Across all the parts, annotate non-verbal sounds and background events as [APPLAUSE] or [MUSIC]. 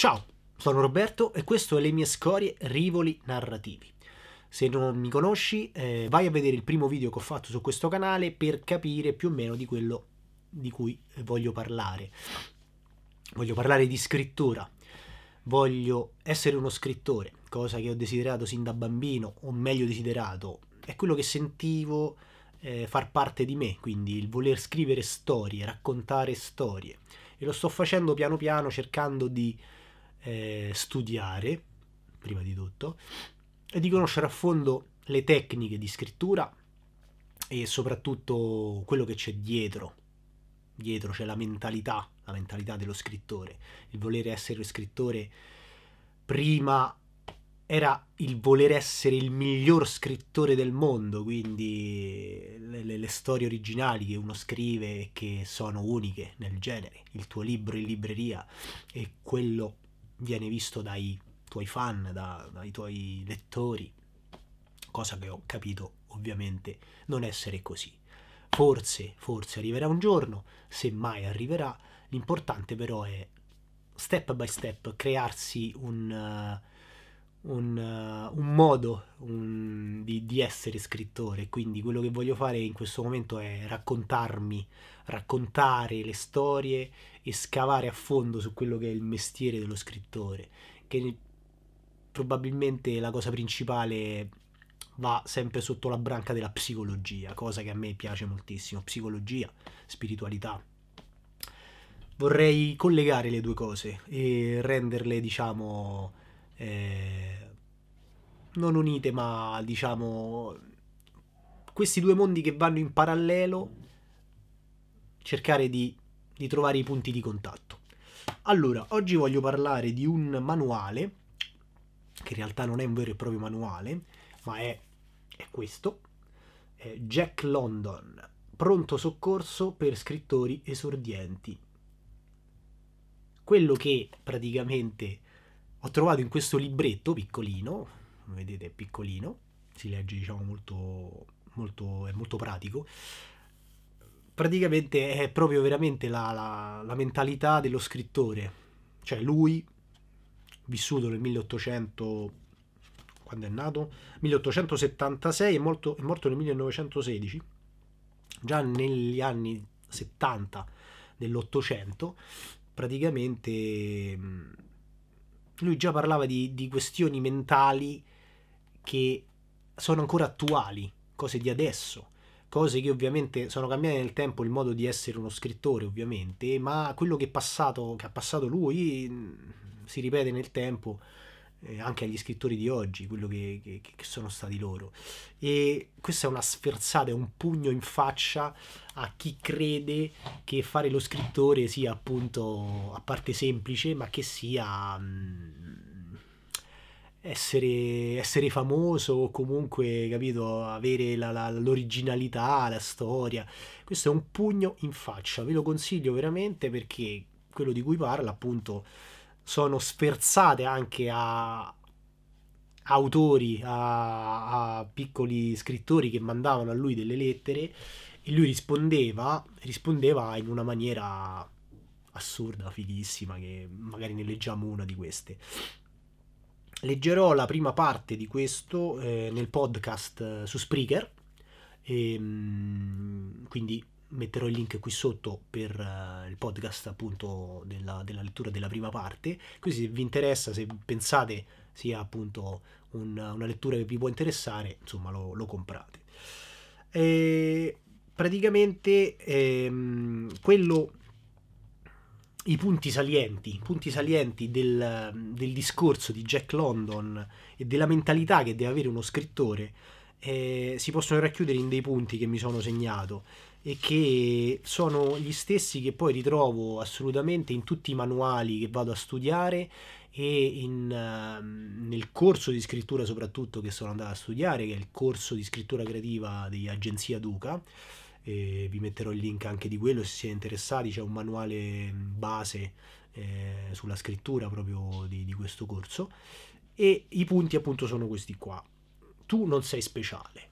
Ciao, sono Roberto e questo è Le mie scorie rivoli narrativi. Se non mi conosci, eh, vai a vedere il primo video che ho fatto su questo canale per capire più o meno di quello di cui voglio parlare. Voglio parlare di scrittura, voglio essere uno scrittore, cosa che ho desiderato sin da bambino, o meglio desiderato, è quello che sentivo eh, far parte di me, quindi il voler scrivere storie, raccontare storie. E lo sto facendo piano piano cercando di eh, studiare, prima di tutto, e di conoscere a fondo le tecniche di scrittura e soprattutto quello che c'è dietro. Dietro c'è la mentalità, la mentalità dello scrittore. Il volere essere scrittore prima era il voler essere il miglior scrittore del mondo, quindi le, le, le storie originali che uno scrive e che sono uniche nel genere, il tuo libro in libreria e quello viene visto dai tuoi fan, da, dai tuoi lettori, cosa che ho capito ovviamente non essere così. Forse, forse arriverà un giorno, se mai arriverà, l'importante però è step by step crearsi un, uh, un, uh, un modo un, di, di, essere scrittore, quindi quello che voglio fare in questo momento è raccontarmi, raccontare le storie e scavare a fondo su quello che è il mestiere dello scrittore, che probabilmente la cosa principale va sempre sotto la branca della psicologia, cosa che a me piace moltissimo, psicologia, spiritualità. Vorrei collegare le due cose e renderle, diciamo, eh, non unite, ma diciamo questi due mondi che vanno in parallelo, cercare di di trovare i punti di contatto. Allora, oggi voglio parlare di un manuale, che in realtà non è un vero e proprio manuale, ma è, è questo, è Jack London, pronto soccorso per scrittori esordienti. Quello che praticamente ho trovato in questo libretto piccolino, vedete è piccolino, si legge diciamo molto, molto, è molto pratico, praticamente è proprio veramente la, la, la mentalità dello scrittore. Cioè lui, vissuto nel 1800 quando è nato? 1876 e morto, è morto nel 1916, già negli anni 70 dell'Ottocento, praticamente lui già parlava di, di, questioni mentali che sono ancora attuali, cose di adesso cose che ovviamente sono cambiate nel tempo, il modo di essere uno scrittore ovviamente, ma quello che, è passato, che ha passato lui mm, si ripete nel tempo eh, anche agli scrittori di oggi, quello che, che, che, sono stati loro. E questa è una sferzata, è un pugno in faccia a chi crede che fare lo scrittore sia appunto a parte semplice, ma che sia... Mh, mm, essere, essere, famoso o comunque, capito, avere la, la, l'originalità, la storia. Questo è un pugno in faccia, ve lo consiglio veramente perché quello di cui parla, appunto, sono sferzate anche a autori, a, a piccoli scrittori che mandavano a lui delle lettere e lui rispondeva, rispondeva in una maniera assurda, fighissima, che magari ne leggiamo una di queste. Leggerò la prima parte di questo eh, nel podcast eh, su Spreaker, e, ehm, quindi metterò il link qui sotto per uh, il podcast appunto della, della, lettura della prima parte, così se vi interessa, se pensate sia appunto un, una lettura che vi può interessare, insomma lo, lo comprate. E praticamente ehm, quello i punti salienti, i punti salienti del, del, discorso di Jack London e della mentalità che deve avere uno scrittore eh, si possono racchiudere in dei punti che mi sono segnato e che sono gli stessi che poi ritrovo assolutamente in tutti i manuali che vado a studiare e in, ehm, nel corso di scrittura soprattutto che sono andato a studiare, che è il corso di scrittura creativa di Agenzia Duca e vi metterò il link anche di quello se siete interessati, c'è un manuale mm, base eh, sulla scrittura proprio di, di questo corso e i punti appunto sono questi qua. Tu non sei speciale.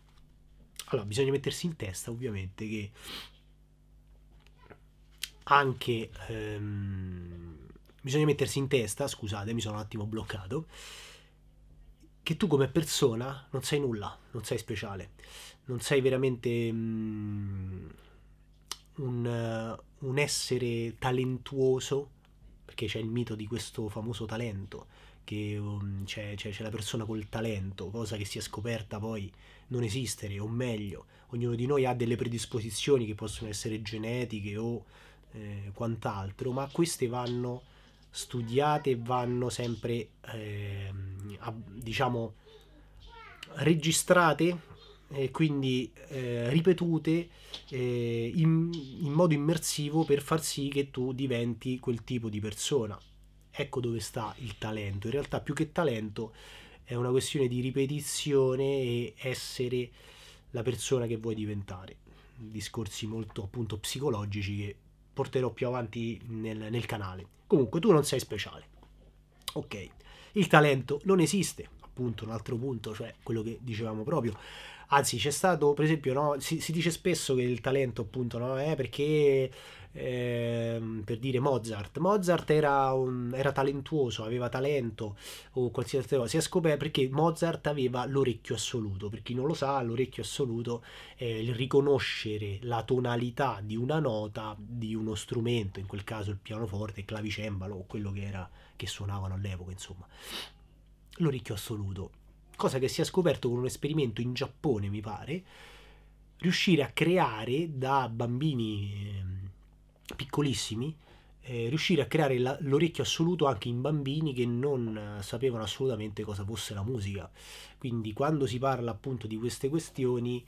Allora bisogna mettersi in testa ovviamente che anche ehm, bisogna mettersi in testa, scusate, mi sono un attimo bloccato, che tu come persona non sei nulla, non sei speciale non sei veramente um, un, eh, un, essere talentuoso, perché c'è il mito di questo famoso talento, che um, c'è, la persona col talento, cosa che si è scoperta poi non esistere, o meglio, ognuno di noi ha delle predisposizioni che possono essere genetiche o eh, quant'altro, ma queste vanno studiate e vanno sempre, eh, a, diciamo, registrate e eh, quindi eh, ripetute eh, in, in, modo immersivo per far sì che tu diventi quel tipo di persona. Ecco dove sta il talento. In realtà più che talento è una questione di ripetizione e essere la persona che vuoi diventare. Discorsi molto appunto psicologici che porterò più avanti nel, nel canale. Comunque tu non sei speciale. Ok, il talento non esiste, appunto un altro punto, cioè quello che dicevamo proprio Anzi, c'è stato, per esempio, no, si, si, dice spesso che il talento, appunto, no, è perché eh, per dire Mozart. Mozart era, un, era, talentuoso, aveva talento o qualsiasi altra cosa. Si è scoperto perché Mozart aveva l'orecchio assoluto. Per chi non lo sa, l'orecchio assoluto è il riconoscere la tonalità di una nota di uno strumento, in quel caso il pianoforte, il clavicembalo o quello che, era, che suonavano all'epoca, insomma. L'orecchio assoluto cosa che si è scoperto con un esperimento in Giappone, mi pare, riuscire a creare da bambini ehm, piccolissimi, eh, riuscire a creare la, l'orecchio assoluto anche in bambini che non eh, sapevano assolutamente cosa fosse la musica. Quindi quando si parla appunto di queste questioni,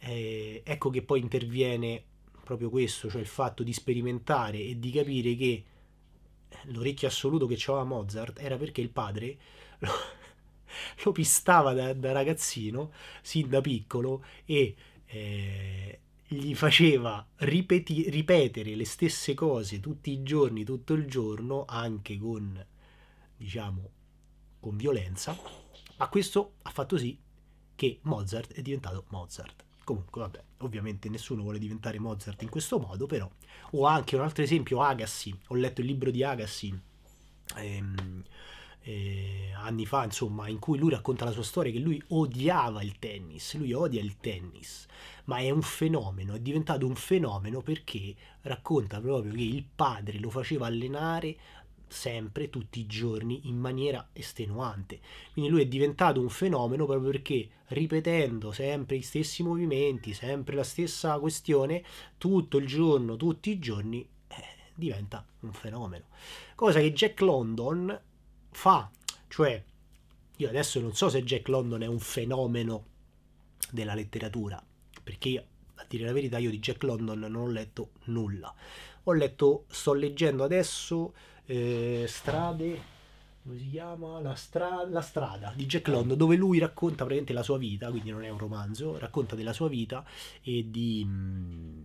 eh, ecco che poi interviene proprio questo, cioè il fatto di sperimentare e di capire che eh, l'orecchio assoluto che aveva Mozart era perché il padre... [LAUGHS] lo pistava da, da, ragazzino, sin da piccolo, e eh, gli faceva ripeti, ripetere le stesse cose tutti i giorni, tutto il giorno, anche con, diciamo, con violenza, ma questo ha fatto sì che Mozart è diventato Mozart. Comunque, vabbè, ovviamente nessuno vuole diventare Mozart in questo modo, però. Ho anche un altro esempio, Agassi. Ho letto il libro di Agassi. Ehm, eh, anni fa, insomma, in cui lui racconta la sua storia che lui odiava il tennis, lui odia il tennis, ma è un fenomeno, è diventato un fenomeno perché racconta proprio che il padre lo faceva allenare sempre, tutti i giorni, in maniera estenuante. Quindi lui è diventato un fenomeno proprio perché ripetendo sempre gli stessi movimenti, sempre la stessa questione, tutto il giorno, tutti i giorni, eh, diventa un fenomeno. Cosa che Jack London fa. Cioè, io adesso non so se Jack London è un fenomeno della letteratura, perché a dire la verità io di Jack London non ho letto nulla. Ho letto, sto leggendo adesso eh, Strade, come si chiama? La, stra- la, strada di Jack London, dove lui racconta praticamente la sua vita, quindi non è un romanzo, racconta della sua vita e di,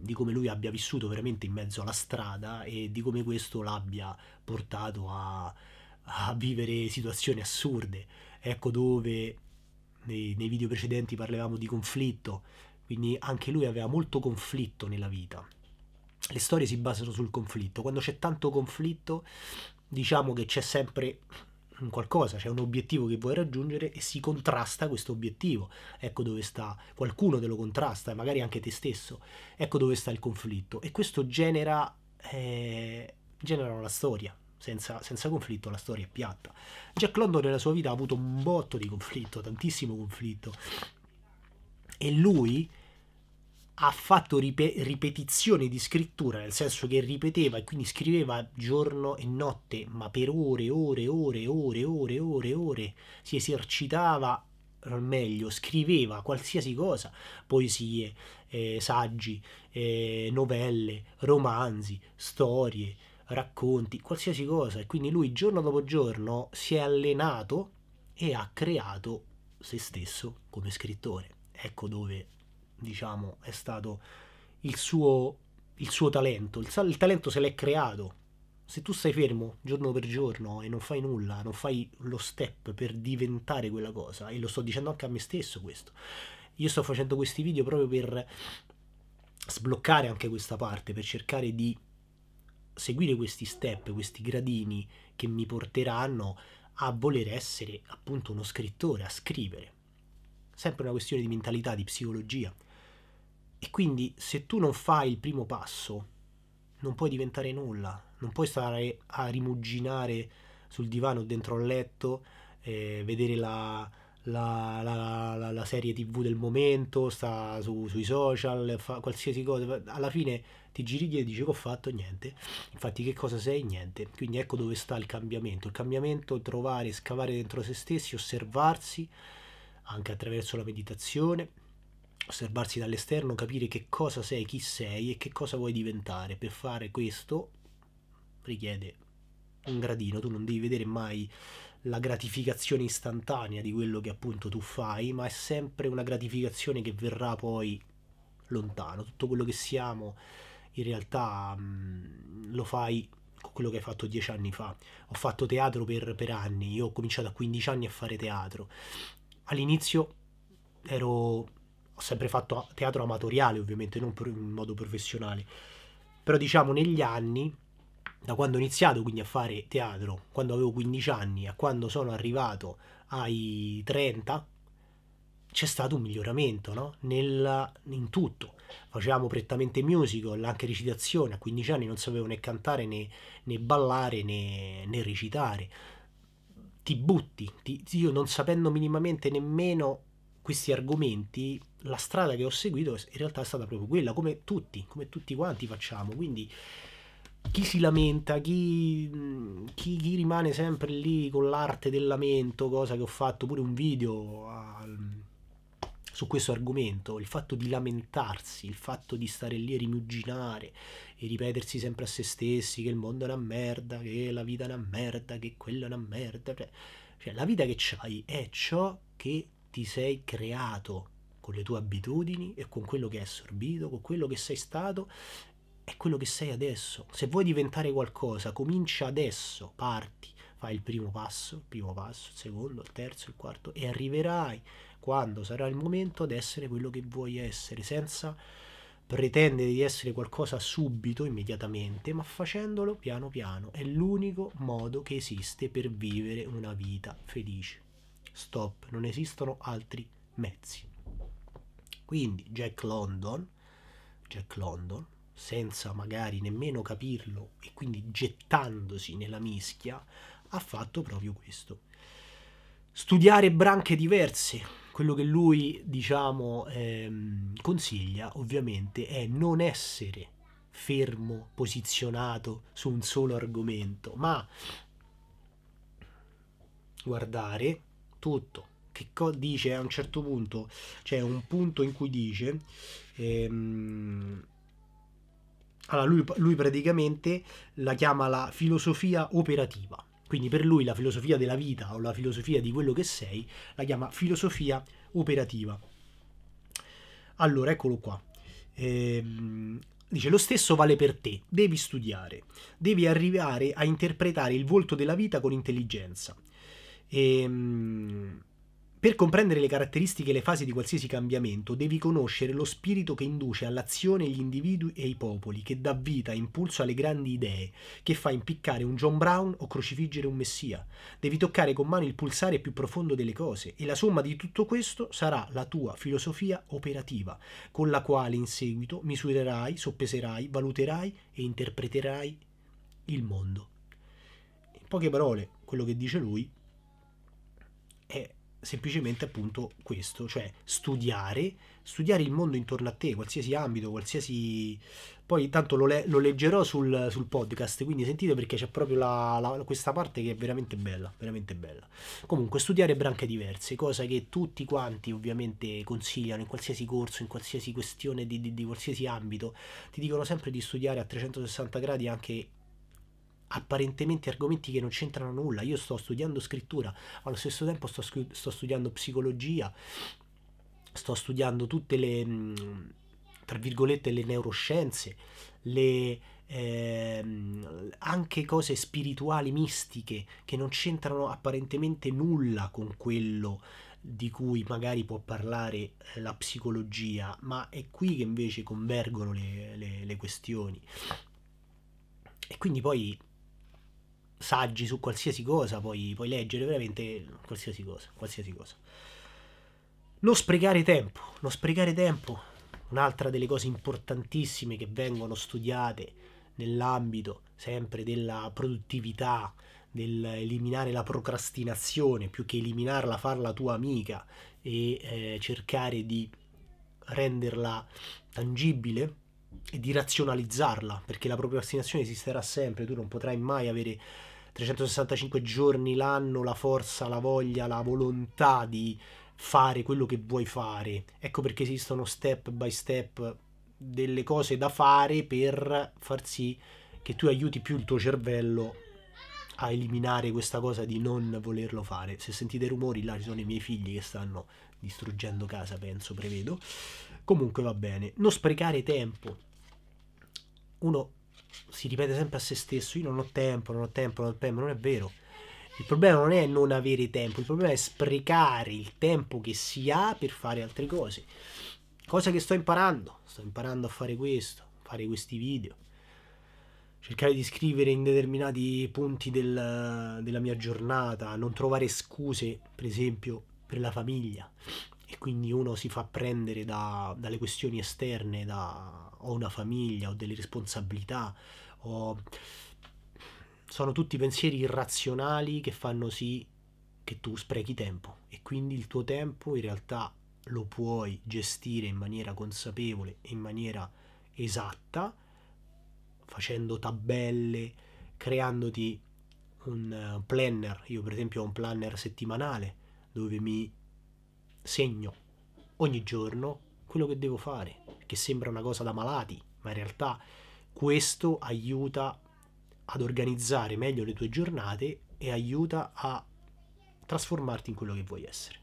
di come lui abbia vissuto veramente in mezzo alla strada e di come questo l'abbia portato a a vivere situazioni assurde. Ecco dove nei, nei video precedenti parlavamo di conflitto, quindi anche lui aveva molto conflitto nella vita. Le storie si basano sul conflitto. Quando c'è tanto conflitto, diciamo che c'è sempre qualcosa, c'è un obiettivo che vuoi raggiungere e si contrasta questo obiettivo. Ecco dove sta, qualcuno te lo contrasta, magari anche te stesso. Ecco dove sta il conflitto. E questo genera, eh, genera una storia, senza, senza, conflitto la storia è piatta. Jack London nella sua vita ha avuto un botto di conflitto, tantissimo conflitto, e lui ha fatto rip- ripetizioni di scrittura, nel senso che ripeteva e quindi scriveva giorno e notte, ma per ore, ore, ore, ore, ore, ore, ore, si esercitava al meglio, scriveva qualsiasi cosa, poesie, eh, saggi, eh, novelle, romanzi, storie, racconti, qualsiasi cosa. E quindi lui giorno dopo giorno si è allenato e ha creato se stesso come scrittore. Ecco dove, diciamo, è stato il suo, il suo talento. Il, il talento se l'è creato. Se tu stai fermo giorno per giorno e non fai nulla, non fai lo step per diventare quella cosa, e lo sto dicendo anche a me stesso questo, io sto facendo questi video proprio per sbloccare anche questa parte, per cercare di seguire questi step, questi gradini che mi porteranno a voler essere appunto uno scrittore, a scrivere. Sempre una questione di mentalità, di psicologia. E quindi se tu non fai il primo passo, non puoi diventare nulla, non puoi stare a rimuginare sul divano dentro al letto, eh, vedere la, la, la, la, la, serie tv del momento, sta su, sui social, fa qualsiasi cosa. Alla fine ti giriglia e dici che ho fatto niente. Infatti che cosa sei? Niente. Quindi ecco dove sta il cambiamento. Il cambiamento è trovare, scavare dentro se stessi, osservarsi anche attraverso la meditazione, osservarsi dall'esterno, capire che cosa sei, chi sei e che cosa vuoi diventare. Per fare questo richiede un gradino, tu non devi vedere mai la gratificazione istantanea di quello che appunto tu fai, ma è sempre una gratificazione che verrà poi lontano. Tutto quello che siamo in realtà mh, mm, lo fai con quello che hai fatto dieci anni fa. Ho fatto teatro per, per anni, io ho cominciato a 15 anni a fare teatro. All'inizio ero, ho sempre fatto teatro amatoriale ovviamente, non in modo professionale, però diciamo negli anni da quando ho iniziato quindi a fare teatro, quando avevo 15 anni, a quando sono arrivato ai 30, c'è stato un miglioramento no? Nel, in tutto. Facevamo prettamente musical, anche recitazione, a 15 anni non sapevo né cantare né, né ballare né, né, recitare. Ti butti, ti, io non sapendo minimamente nemmeno questi argomenti, la strada che ho seguito in realtà è stata proprio quella, come tutti, come tutti quanti facciamo. Quindi chi si lamenta, chi, mm, chi, chi, rimane sempre lì con l'arte del lamento, cosa che ho fatto pure un video al, su questo argomento, il fatto di lamentarsi, il fatto di stare lì e rimuginare e ripetersi sempre a se stessi che il mondo è una merda, che la vita è una merda, che quella è una merda, cioè, cioè la vita che c'hai è ciò che ti sei creato con le tue abitudini e con quello che hai assorbito, con quello che sei stato è quello che sei adesso. Se vuoi diventare qualcosa, comincia adesso, parti, fai il primo passo, il primo passo, il secondo, il terzo, il quarto e arriverai quando sarà il momento ad essere quello che vuoi essere, senza pretendere di essere qualcosa subito, immediatamente, ma facendolo piano piano. È l'unico modo che esiste per vivere una vita felice. Stop, non esistono altri mezzi. Quindi Jack London, Jack London senza magari nemmeno capirlo e quindi gettandosi nella mischia, ha fatto proprio questo. Studiare branche diverse, quello che lui diciamo ehm, consiglia ovviamente è non essere fermo, posizionato su un solo argomento, ma guardare tutto. Che cosa dice a un certo punto? C'è cioè un punto in cui dice... Ehm, allora lui, lui praticamente la chiama la filosofia operativa. Quindi per lui la filosofia della vita o la filosofia di quello che sei la chiama filosofia operativa. Allora, eccolo qua. Ehm, dice lo stesso vale per te, devi studiare, devi arrivare a interpretare il volto della vita con intelligenza. Ehm, per comprendere le caratteristiche e le fasi di qualsiasi cambiamento devi conoscere lo spirito che induce all'azione gli individui e i popoli, che dà vita e impulso alle grandi idee, che fa impiccare un John Brown o crocifiggere un messia. Devi toccare con mano il pulsare più profondo delle cose e la somma di tutto questo sarà la tua filosofia operativa, con la quale in seguito misurerai, soppeserai, valuterai e interpreterai il mondo. In poche parole, quello che dice lui è semplicemente appunto questo, cioè studiare, studiare il mondo intorno a te, qualsiasi ambito, qualsiasi... Poi tanto lo, le- lo leggerò sul, sul, podcast, quindi sentite perché c'è proprio la, la, questa parte che è veramente bella, veramente bella. Comunque studiare branche diverse, cosa che tutti quanti ovviamente consigliano in qualsiasi corso, in qualsiasi questione di, di, di qualsiasi ambito, ti dicono sempre di studiare a 360 gradi anche apparentemente argomenti che non c'entrano nulla. Io sto studiando scrittura, allo stesso tempo sto, sto studiando psicologia, sto studiando tutte le, mm, tra virgolette, le neuroscienze, le, eh, anche cose spirituali, mistiche, che non c'entrano apparentemente nulla con quello di cui magari può parlare eh, la psicologia, ma è qui che invece convergono le, le, le questioni. E quindi poi saggi su qualsiasi cosa, puoi, puoi leggere veramente qualsiasi cosa, qualsiasi cosa. Lo sprecare tempo, lo sprecare tempo, un'altra delle cose importantissime che vengono studiate nell'ambito sempre della produttività, dell'eliminare la procrastinazione, più che eliminarla, farla tua amica e eh, cercare di renderla tangibile e di razionalizzarla, perché la procrastinazione esisterà sempre, tu non potrai mai avere 365 giorni l'anno la forza, la voglia, la volontà di fare quello che vuoi fare. Ecco perché esistono step by step delle cose da fare per far sì che tu aiuti più il tuo cervello a eliminare questa cosa di non volerlo fare. Se sentite rumori, là ci sono i miei figli che stanno distruggendo casa, penso, prevedo. Comunque va bene. Non sprecare tempo. Uno si ripete sempre a se stesso, io non ho tempo, non ho tempo, non ho tempo, non è vero. Il problema non è non avere tempo, il problema è sprecare il tempo che si ha per fare altre cose. Cosa che sto imparando, sto imparando a fare questo, fare questi video, cercare di scrivere in determinati punti del, della mia giornata, non trovare scuse, per esempio, per la famiglia, e quindi uno si fa prendere da, dalle questioni esterne, da ho una famiglia, ho delle responsabilità, ho... sono tutti pensieri irrazionali che fanno sì che tu sprechi tempo e quindi il tuo tempo in realtà lo puoi gestire in maniera consapevole e in maniera esatta, facendo tabelle, creandoti un eh, planner. Io per esempio ho un planner settimanale dove mi segno ogni giorno quello che devo fare, che sembra una cosa da malati, ma in realtà questo aiuta ad organizzare meglio le tue giornate e aiuta a trasformarti in quello che vuoi essere.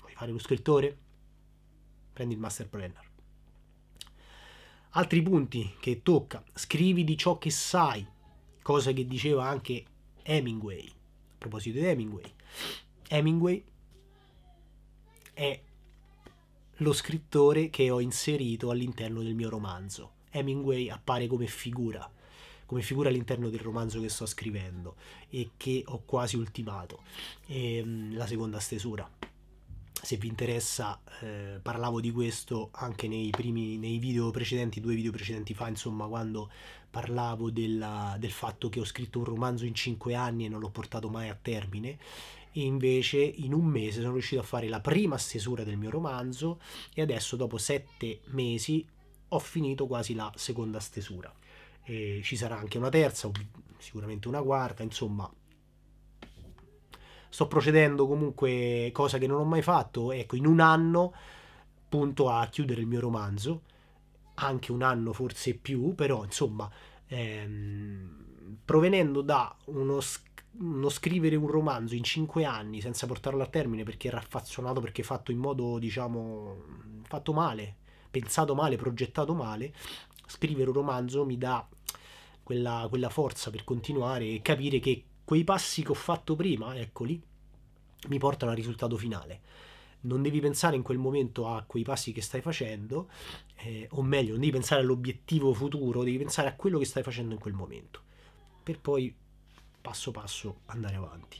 Vuoi fare lo scrittore? Prendi il master planner. Altri punti che tocca, scrivi di ciò che sai, cosa che diceva anche Hemingway, a proposito di Hemingway. Hemingway è lo scrittore che ho inserito all'interno del mio romanzo. Hemingway appare come figura, come figura all'interno del romanzo che sto scrivendo e che ho quasi ultimato, e, ehm, la seconda stesura. Se vi interessa, eh, parlavo di questo anche nei, primi, nei video precedenti, due video precedenti fa, insomma, quando parlavo della, del fatto che ho scritto un romanzo in cinque anni e non l'ho portato mai a termine e invece in un mese sono riuscito a fare la prima stesura del mio romanzo e adesso dopo sette mesi ho finito quasi la seconda stesura. E ci sarà anche una terza, sicuramente una quarta, insomma sto procedendo comunque, cosa che non ho mai fatto, ecco, in un anno punto a chiudere il mio romanzo, anche un anno forse più, però insomma, ehm, provenendo da uno, uno scrivere un romanzo in cinque anni senza portarlo a termine perché è raffazzonato, perché è fatto in modo, diciamo, fatto male, pensato male, progettato male, scrivere un romanzo mi dà quella, quella forza per continuare e capire che quei passi che ho fatto prima, eccoli, mi portano al risultato finale. Non devi pensare in quel momento a quei passi che stai facendo, eh, o meglio, non devi pensare all'obiettivo futuro, devi pensare a quello che stai facendo in quel momento, per poi passo passo andare avanti.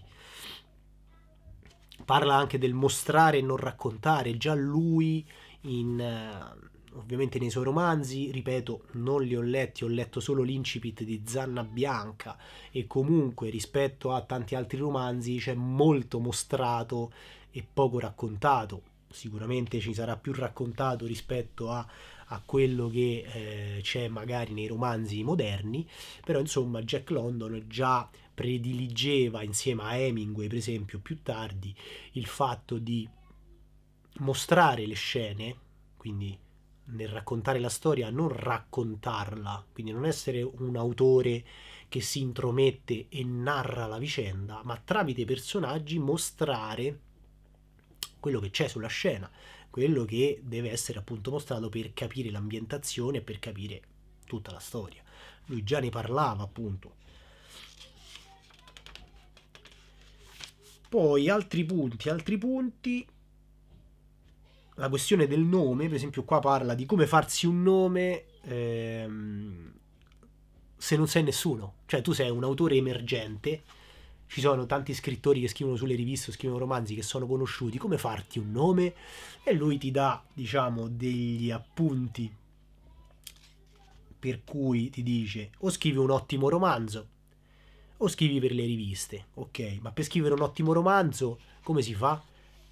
Parla anche del mostrare e non raccontare, già lui in, uh, ovviamente nei suoi romanzi, ripeto, non li ho letti, ho letto solo l'incipit di Zanna Bianca e comunque rispetto a tanti altri romanzi c'è molto mostrato e poco raccontato. Sicuramente ci sarà più raccontato rispetto a a quello che eh, c'è magari nei romanzi moderni, però insomma Jack London già prediligeva insieme a Hemingway, per esempio, più tardi il fatto di mostrare le scene, quindi nel raccontare la storia, non raccontarla, quindi non essere un autore che si intromette e narra la vicenda, ma tramite i personaggi mostrare quello che c'è sulla scena, quello che deve essere appunto mostrato per capire l'ambientazione e per capire tutta la storia. Lui già ne parlava appunto Poi altri punti, altri punti. La questione del nome, per esempio qua parla di come farsi un nome ehm, se non sei nessuno. Cioè tu sei un autore emergente, ci sono tanti scrittori che scrivono sulle riviste o scrivono romanzi che sono conosciuti, come farti un nome? E lui ti dà, diciamo, degli appunti per cui ti dice o scrivi un ottimo romanzo o scrivi per le riviste, ok, ma per scrivere un ottimo romanzo come si fa?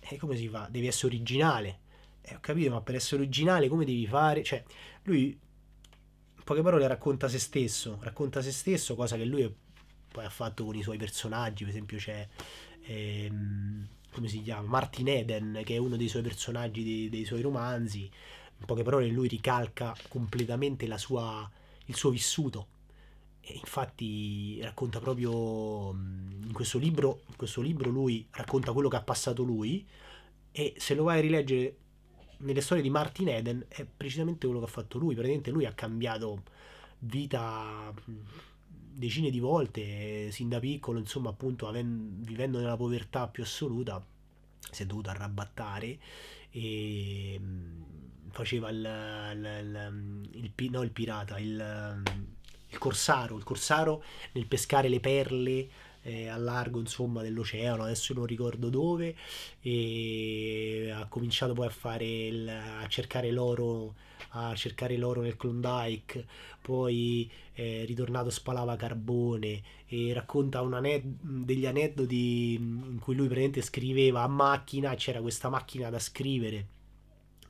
Eh, come si fa? Devi essere originale. Eh, ho capito, ma per essere originale come devi fare? Cioè, lui in poche parole racconta se stesso, racconta se stesso, cosa che lui poi ha fatto con i suoi personaggi, per esempio c'è ehm, come si chiama? Martin Eden, che è uno dei suoi personaggi dei, dei suoi romanzi. In poche parole lui ricalca completamente sua, il suo vissuto infatti racconta proprio mm, in questo, libro, in questo libro lui racconta quello che ha passato lui e se lo vai a rileggere nelle storie di Martin Eden è precisamente quello che ha fatto lui, praticamente lui ha cambiato vita mm, decine di volte sin da piccolo, insomma appunto avendo, vivendo nella povertà più assoluta si è dovuto arrabattare e mm, faceva il, il, il, il no, pirata, il il corsaro, il corsaro nel pescare le perle eh, a largo insomma dell'oceano, adesso non ricordo dove, e ha cominciato poi a fare il, a cercare l'oro a cercare l'oro nel Klondike, poi eh, ritornato spalava carbone e racconta degli aneddoti in cui lui praticamente scriveva a macchina, c'era questa macchina da scrivere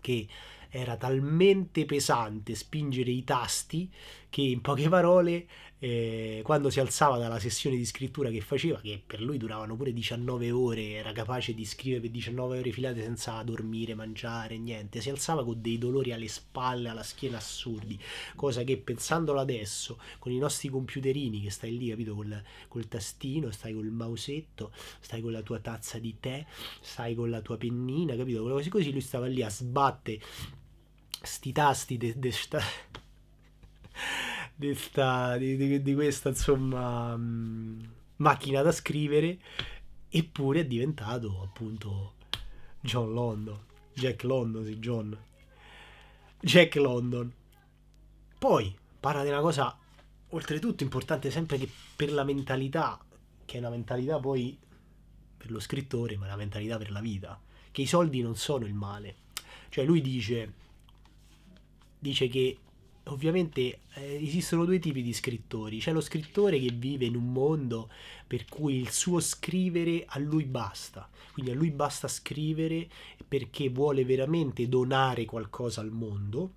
che era talmente pesante spingere i tasti che in poche parole eh, quando si alzava dalla sessione di scrittura che faceva, che per lui duravano pure 19 ore, era capace di scrivere per 19 ore filate senza dormire, mangiare, niente, si alzava con dei dolori alle spalle, alla schiena assurdi, cosa che pensandolo adesso, con i nostri computerini che stai lì, capito, col, col tastino, stai col mausetto, stai con la tua tazza di tè, stai con la tua pennina, capito, quelle cose così, lui stava lì a sbattere sti tasti de, de sta [LAUGHS] di, sta, di, di, di questa insomma mm, macchina da scrivere eppure è diventato appunto John London Jack London sì John Jack London poi parla di una cosa oltretutto importante sempre che per la mentalità che è una mentalità poi per lo scrittore ma è una mentalità per la vita che i soldi non sono il male cioè lui dice dice che ovviamente eh, esistono due tipi di scrittori. C'è lo scrittore che vive in un mondo per cui il suo scrivere a lui basta, quindi a lui basta scrivere perché vuole veramente donare qualcosa al mondo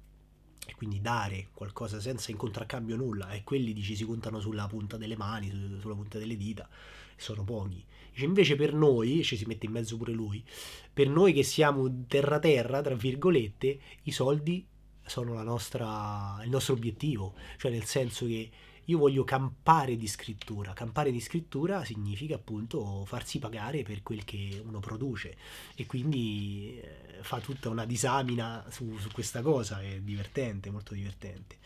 e quindi dare qualcosa senza in contraccambio nulla e quelli dici si contano sulla punta delle mani, sulla punta delle dita, sono pochi. invece per noi, ci si mette in mezzo pure lui, per noi che siamo terra terra, tra virgolette, i soldi sono nostra, il nostro obiettivo, cioè nel senso che io voglio campare di scrittura, campare di scrittura significa appunto farsi pagare per quel che uno produce e quindi eh, fa tutta una disamina su, su questa cosa, è divertente, molto divertente.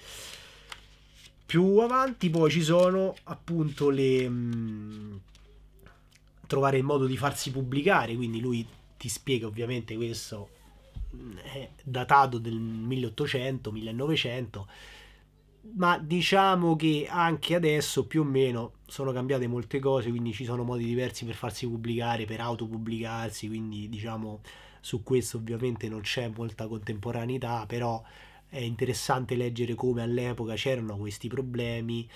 Più avanti poi ci sono appunto le... Mh, mm, trovare il modo di farsi pubblicare, quindi lui ti spiega ovviamente questo è eh, datato del 1800-1900, ma diciamo che anche adesso più o meno sono cambiate molte cose, quindi ci sono modi diversi per farsi pubblicare, per autopubblicarsi, quindi diciamo su questo ovviamente non c'è molta contemporaneità, però è interessante leggere come all'epoca c'erano questi problemi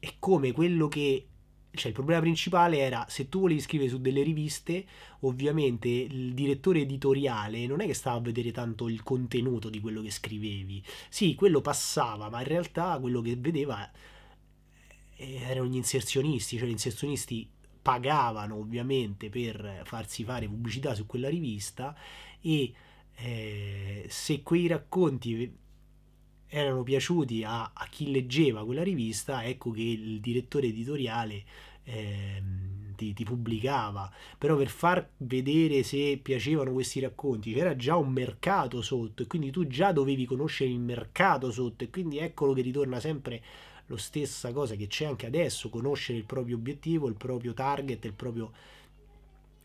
e come quello che cioè il problema principale era se tu volevi scrivere su delle riviste, ovviamente il direttore editoriale non è che stava a vedere tanto il contenuto di quello che scrivevi. Sì, quello passava, ma in realtà quello che vedeva eh, erano gli inserzionisti, cioè gli inserzionisti pagavano ovviamente per farsi fare pubblicità su quella rivista e eh, se quei racconti erano piaciuti a, a chi leggeva quella rivista, ecco che il direttore editoriale eh, ti, ti, pubblicava. Però per far vedere se piacevano questi racconti c'era già un mercato sotto e quindi tu già dovevi conoscere il mercato sotto e quindi eccolo che ritorna sempre lo stessa cosa che c'è anche adesso, conoscere il proprio obiettivo, il proprio target, il proprio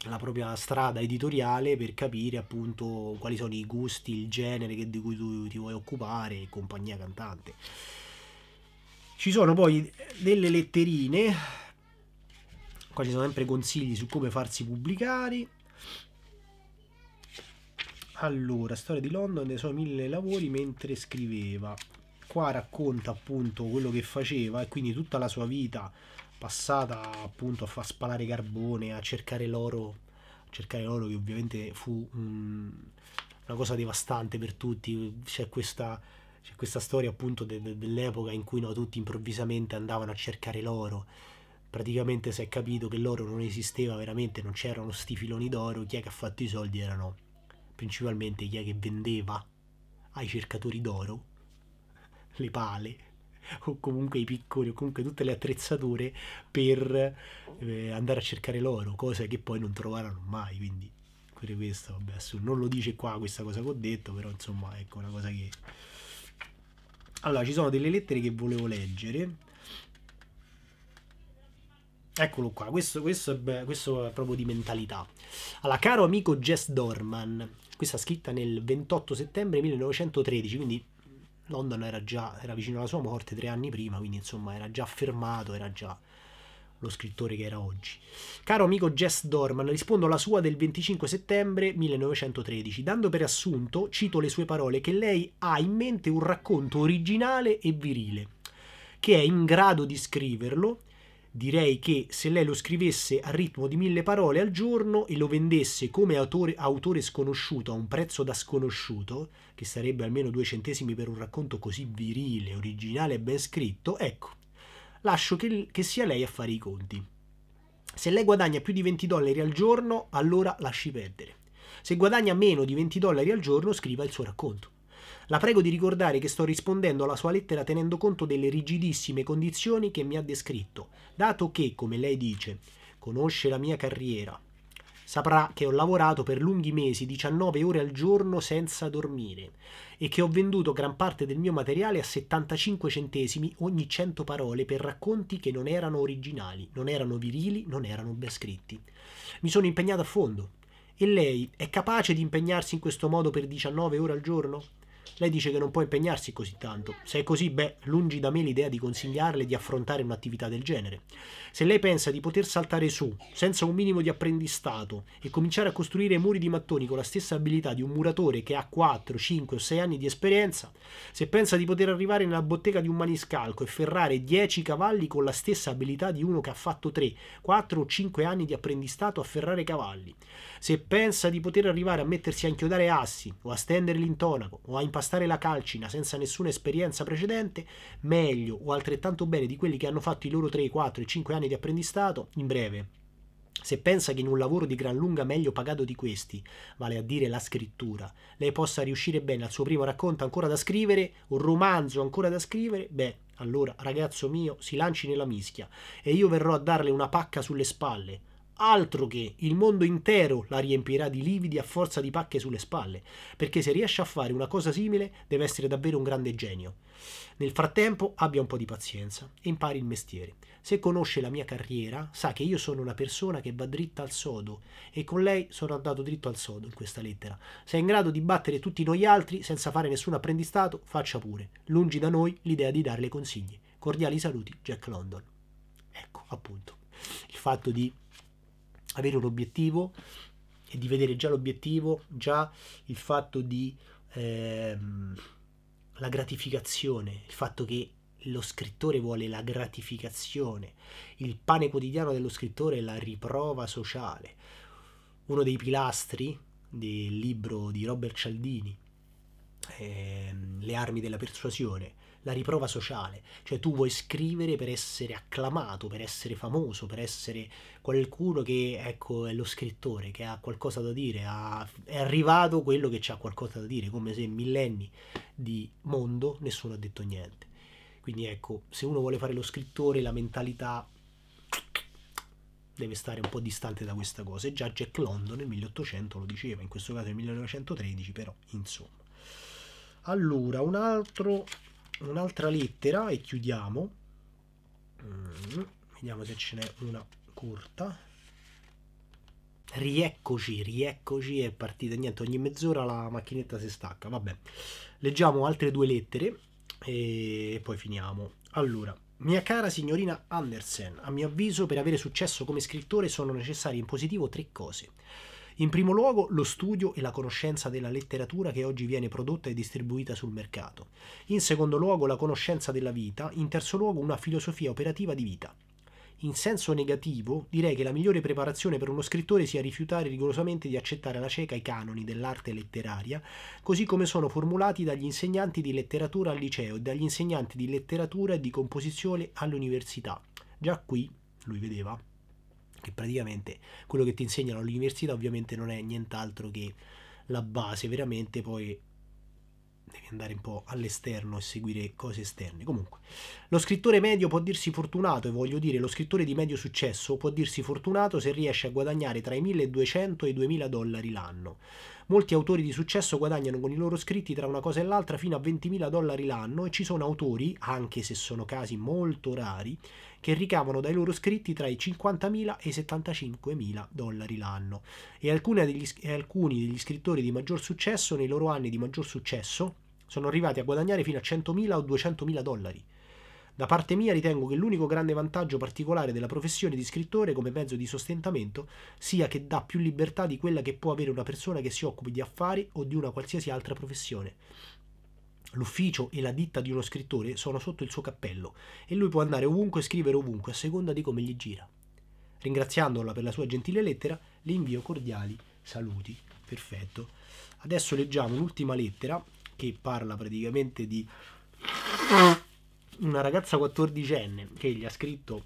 la propria strada editoriale per capire appunto quali sono i gusti, il genere di cui tu ti vuoi occupare e compagnia cantante. Ci sono poi delle letterine, qua ci sono sempre consigli su come farsi pubblicare. Allora, storia di London, e dei suoi mille lavori mentre scriveva. Qua racconta appunto quello che faceva e quindi tutta la sua vita passata appunto a far spalare carbone, a cercare l'oro, a cercare l'oro che ovviamente fu un, una cosa devastante per tutti, c'è questa, c'è questa storia appunto de, de, dell'epoca in cui no, tutti improvvisamente andavano a cercare l'oro, praticamente si è capito che l'oro non esisteva veramente, non c'erano sti filoni d'oro, chi è che ha fatto i soldi erano principalmente chi è che vendeva ai cercatori d'oro le pale o comunque i picconi o comunque tutte le attrezzature per eh, andare a cercare l'oro, cosa che poi non trovarono mai, quindi pure questo, vabbè, assurdo. non lo dice qua questa cosa che ho detto, però insomma ecco una cosa che... Allora, ci sono delle lettere che volevo leggere. Eccolo qua, questo, questo, beh, questo, è proprio di mentalità. Allora, caro amico Jess Dorman, questa scritta nel 28 settembre 1913, quindi London era già era vicino alla sua morte tre anni prima, quindi insomma era già fermato, era già lo scrittore che era oggi. Caro amico Jess Dorman, rispondo alla sua del 25 settembre 1913, dando per assunto, cito le sue parole, che lei ha in mente un racconto originale e virile, che è in grado di scriverlo direi che se lei lo scrivesse a ritmo di mille parole al giorno e lo vendesse come autore, autore, sconosciuto a un prezzo da sconosciuto, che sarebbe almeno due centesimi per un racconto così virile, originale e ben scritto, ecco, lascio che, che sia lei a fare i conti. Se lei guadagna più di 20 dollari al giorno, allora lasci perdere. Se guadagna meno di 20 dollari al giorno, scriva il suo racconto. La prego di ricordare che sto rispondendo alla sua lettera tenendo conto delle rigidissime condizioni che mi ha descritto, dato che, come lei dice, conosce la mia carriera. Saprà che ho lavorato per lunghi mesi 19 ore al giorno senza dormire e che ho venduto gran parte del mio materiale a 75 centesimi ogni 100 parole per racconti che non erano originali, non erano virili, non erano ben scritti. Mi sono impegnato a fondo. E lei è capace di impegnarsi in questo modo per 19 ore al giorno? Lei dice che non può impegnarsi così tanto. Se è così, beh, lungi da me l'idea di consigliarle di affrontare un'attività del genere. Se lei pensa di poter saltare su, senza un minimo di apprendistato, e cominciare a costruire muri di mattoni con la stessa abilità di un muratore che ha 4, 5 o 6 anni di esperienza, se pensa di poter arrivare nella bottega di un maniscalco e ferrare 10 cavalli con la stessa abilità di uno che ha fatto 3, 4 o 5 anni di apprendistato a ferrare cavalli, se pensa di poter arrivare a mettersi a inchiodare assi, o a stendere l'intonaco, o a impastare la calcina senza nessuna esperienza precedente, meglio o altrettanto bene di quelli che hanno fatto i loro 3, 4 e 5 anni di apprendistato, in breve, se pensa che in un lavoro di gran lunga meglio pagato di questi, vale a dire la scrittura, lei possa riuscire bene al suo primo racconto ancora da scrivere, un romanzo ancora da scrivere, beh, allora ragazzo mio, si lanci nella mischia e io verrò a darle una pacca sulle spalle altro che il mondo intero la riempirà di lividi a forza di pacche sulle spalle, perché se riesce a fare una cosa simile deve essere davvero un grande genio. Nel frattempo abbia un po' di pazienza e impari il mestiere. Se conosce la mia carriera, sa che io sono una persona che va dritta al sodo e con lei sono andato dritto al sodo in questa lettera. Se è in grado di battere tutti noi altri senza fare nessun apprendistato, faccia pure. Lungi da noi l'idea di darle consigli. Cordiali saluti, Jack London. Ecco, appunto, il fatto di avere un obiettivo e di vedere già l'obiettivo, già il fatto di ehm, la gratificazione, il fatto che lo scrittore vuole la gratificazione, il pane quotidiano dello scrittore è la riprova sociale. Uno dei pilastri del libro di Robert Cialdini, eh, le armi della persuasione, la riprova sociale, cioè tu vuoi scrivere per essere acclamato, per essere famoso, per essere qualcuno che ecco è lo scrittore, che ha qualcosa da dire, ha, è arrivato quello che ha qualcosa da dire, come se in millenni di mondo nessuno ha detto niente. Quindi ecco, se uno vuole fare lo scrittore, la mentalità deve stare un po' distante da questa cosa. E già Jack London nel 1800 lo diceva, in questo caso nel 1913, però insomma allora un altro un'altra lettera e chiudiamo mm, vediamo se ce n'è una corta rieccoci rieccoci è partita niente ogni mezz'ora la macchinetta si stacca vabbè leggiamo altre due lettere e poi finiamo allora mia cara signorina Andersen, a mio avviso per avere successo come scrittore sono necessarie in positivo tre cose. In primo luogo lo studio e la conoscenza della letteratura che oggi viene prodotta e distribuita sul mercato. In secondo luogo la conoscenza della vita. In terzo luogo una filosofia operativa di vita. In senso negativo, direi che la migliore preparazione per uno scrittore sia rifiutare rigorosamente di accettare alla cieca i canoni dell'arte letteraria, così come sono formulati dagli insegnanti di letteratura al liceo e dagli insegnanti di letteratura e di composizione all'università. Già qui, lui vedeva, e praticamente quello che ti insegnano all'università ovviamente non è nient'altro che la base, veramente poi devi andare un po' all'esterno e seguire cose esterne. Comunque, lo scrittore medio può dirsi fortunato e voglio dire, lo scrittore di medio successo può dirsi fortunato se riesce a guadagnare tra i 1200 e i 2000 dollari l'anno. Molti autori di successo guadagnano con i loro scritti tra una cosa e l'altra fino a 20.000 dollari l'anno e ci sono autori, anche se sono casi molto rari, che ricavano dai loro scritti tra i 50.000 e i 75.000 dollari l'anno e alcuni degli, alcuni degli scrittori di maggior successo nei loro anni di maggior successo sono arrivati a guadagnare fino a 100.000 o 200.000 dollari. Da parte mia ritengo che l'unico grande vantaggio particolare della professione di scrittore come mezzo di sostentamento sia che dà più libertà di quella che può avere una persona che si occupi di affari o di una qualsiasi altra professione. L'ufficio e la ditta di uno scrittore sono sotto il suo cappello e lui può andare ovunque e scrivere ovunque a seconda di come gli gira. Ringraziandola per la sua gentile lettera, le invio cordiali saluti. Perfetto. Adesso leggiamo un'ultima lettera che parla praticamente di una ragazza quattordicenne che gli ha scritto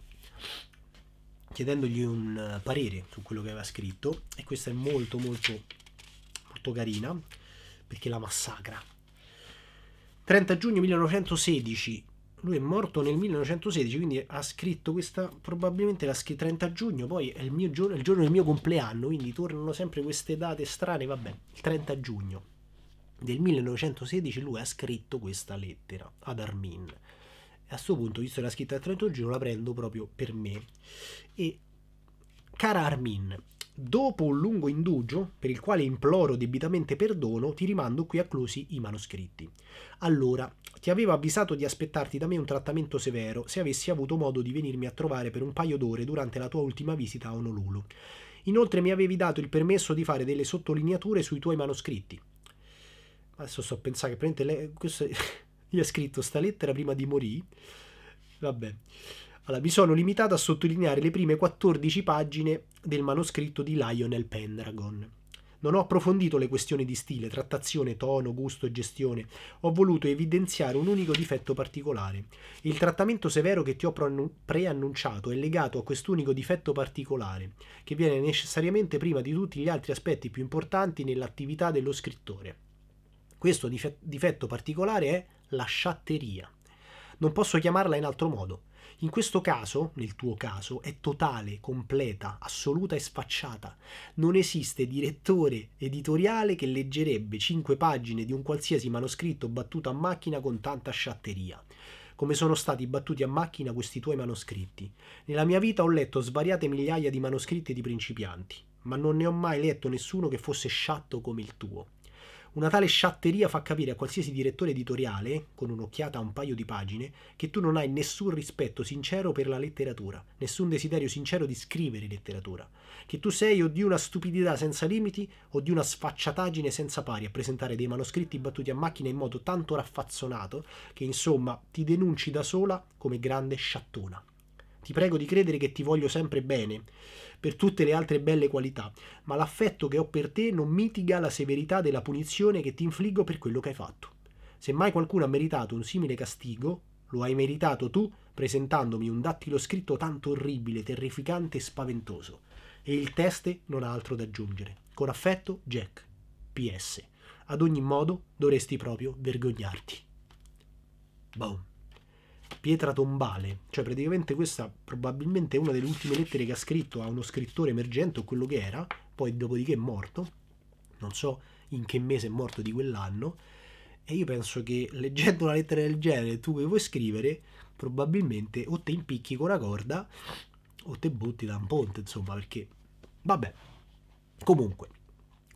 chiedendogli un parere su quello che aveva scritto e questa è molto molto molto carina perché la massacra 30 giugno 1916. Lui è morto nel 1916, quindi ha scritto questa, probabilmente l'ha scritto 30 giugno, poi è il, mio giorno, il giorno del mio compleanno, quindi tornano sempre queste date strane, vabbè, il 30 giugno del 1916 lui ha scritto questa lettera ad Armin. E a questo punto, visto che l'ha scritta il 30 giugno, la prendo proprio per me. E cara Armin, Dopo un lungo indugio, per il quale imploro debitamente perdono, ti rimando qui a Clusi i manoscritti. Allora, ti avevo avvisato di aspettarti da me un trattamento severo se avessi avuto modo di venirmi a trovare per un paio d'ore durante la tua ultima visita a Honolulu. Inoltre mi avevi dato il permesso di fare delle sottolineature sui tuoi manoscritti. Adesso sto a pensare che prende lei... Questo... [LAUGHS] gli ha scritto sta lettera prima di morire. Vabbè. Allora, mi sono limitato a sottolineare le prime 14 pagine del manoscritto di Lionel Pendragon. Non ho approfondito le questioni di stile, trattazione, tono, gusto e gestione. Ho voluto evidenziare un unico difetto particolare. Il trattamento severo che ti ho preannunciato è legato a quest'unico difetto particolare, che viene necessariamente prima di tutti gli altri aspetti più importanti nell'attività dello scrittore. Questo difetto particolare è la sciatteria. Non posso chiamarla in altro modo. In questo caso, nel tuo caso, è totale, completa, assoluta e sfacciata. Non esiste direttore editoriale che leggerebbe 5 pagine di un qualsiasi manoscritto battuto a macchina con tanta sciatteria come sono stati battuti a macchina questi tuoi manoscritti. Nella mia vita ho letto svariate migliaia di manoscritti di principianti, ma non ne ho mai letto nessuno che fosse sciatto come il tuo. Una tale sciatteria fa capire a qualsiasi direttore editoriale, con un'occhiata a un paio di pagine, che tu non hai nessun rispetto sincero per la letteratura, nessun desiderio sincero di scrivere letteratura, che tu sei o di una stupidità senza limiti o di una sfacciataggine senza pari a presentare dei manoscritti battuti a macchina in modo tanto raffazzonato che insomma ti denunci da sola come grande sciattona. Ti prego di credere che ti voglio sempre bene, per tutte le altre belle qualità, ma l'affetto che ho per te non mitiga la severità della punizione che ti infliggo per quello che hai fatto. Se mai qualcuno ha meritato un simile castigo, lo hai meritato tu presentandomi un dattilo scritto tanto orribile, terrificante e spaventoso. E il teste non ha altro da aggiungere. Con affetto, Jack. PS. Ad ogni modo, dovresti proprio vergognarti. Boom pietra tombale, cioè praticamente questa probabilmente è una delle ultime lettere che ha scritto a uno scrittore emergente o quello che era, poi dopodiché è morto, non so in che mese è morto di quell'anno, e io penso che leggendo una lettera del genere tu che vuoi scrivere, probabilmente o te impicchi con una corda o te butti da un ponte, insomma, perché vabbè. Comunque,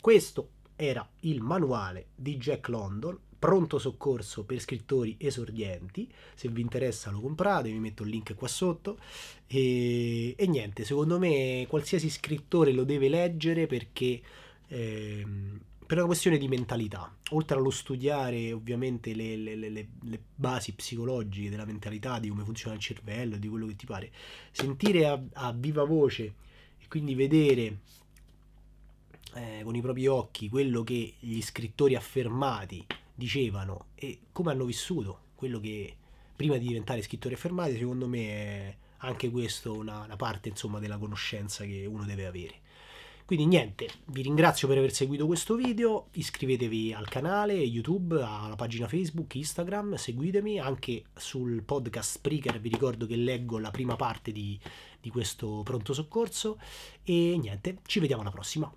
questo era il manuale di Jack London pronto soccorso per scrittori esordienti, se vi interessa lo comprate, vi metto il link qua sotto e, e niente, secondo me qualsiasi scrittore lo deve leggere perché... Ehm, per una questione di mentalità, oltre allo studiare ovviamente le, le, le, le, basi psicologiche della mentalità, di come funziona il cervello, di quello che ti pare, sentire a, a viva voce e quindi vedere eh, con i propri occhi quello che gli scrittori affermati dicevano e come hanno vissuto quello che prima di diventare scrittore affermati, secondo me è anche questo una, una parte insomma, della conoscenza che uno deve avere. Quindi niente, vi ringrazio per aver seguito questo video, iscrivetevi al canale YouTube, alla pagina Facebook, Instagram, seguitemi anche sul podcast Spreaker, vi ricordo che leggo la prima parte di, di questo pronto soccorso e niente, ci vediamo alla prossima.